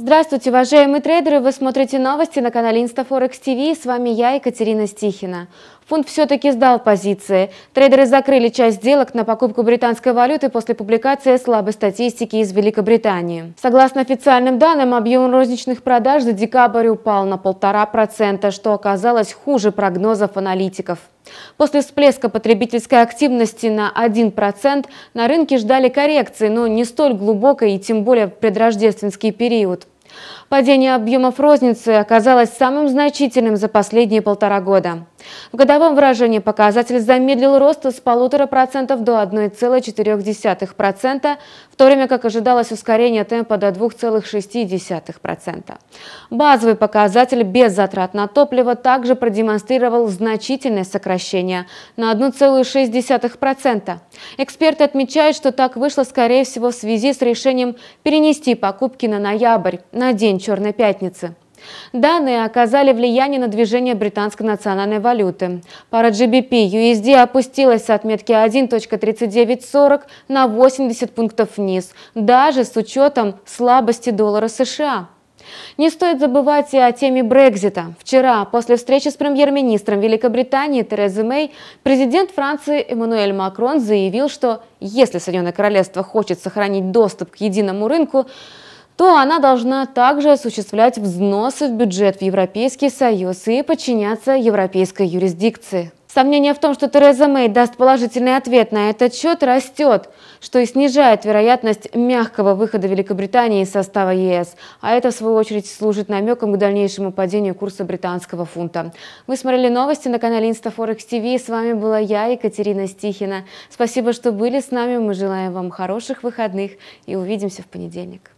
Здравствуйте, уважаемые трейдеры! Вы смотрите новости на канале InstaForex TV. С вами я, Екатерина Стихина. Фунт все-таки сдал позиции. Трейдеры закрыли часть сделок на покупку британской валюты после публикации слабой статистики из Великобритании. Согласно официальным данным, объем розничных продаж за декабрь упал на полтора процента, что оказалось хуже прогнозов аналитиков. После всплеска потребительской активности на 1% на рынке ждали коррекции, но не столь глубокой и тем более в предрождественский период. Падение объемов розницы оказалось самым значительным за последние полтора года. В годовом выражении показатель замедлил рост с 1,5% до 1,4%, в то время как ожидалось ускорение темпа до 2,6%. Базовый показатель без затрат на топливо также продемонстрировал значительное сокращение на 1,6%. Эксперты отмечают, что так вышло, скорее всего, в связи с решением перенести покупки на ноябрь, на день Черной пятницы. Данные оказали влияние на движение британской национальной валюты. Пара GBP USD опустилась с отметки 1.3940 на 80 пунктов вниз, даже с учетом слабости доллара США. Не стоит забывать и о теме Брекзита. Вчера, после встречи с премьер-министром Великобритании Терезой Мэй, президент Франции Эммануэль Макрон заявил, что если Соединенное Королевство хочет сохранить доступ к единому рынку, то она должна также осуществлять взносы в бюджет в Европейский Союз и подчиняться европейской юрисдикции. Сомнение в том, что Тереза Мэй даст положительный ответ на этот счет, растет, что и снижает вероятность мягкого выхода Великобритании из состава ЕС. А это, в свою очередь, служит намеком к дальнейшему падению курса британского фунта. Вы смотрели новости на канале InstaForex TV, С вами была я, Екатерина Стихина. Спасибо, что были с нами. Мы желаем вам хороших выходных и увидимся в понедельник.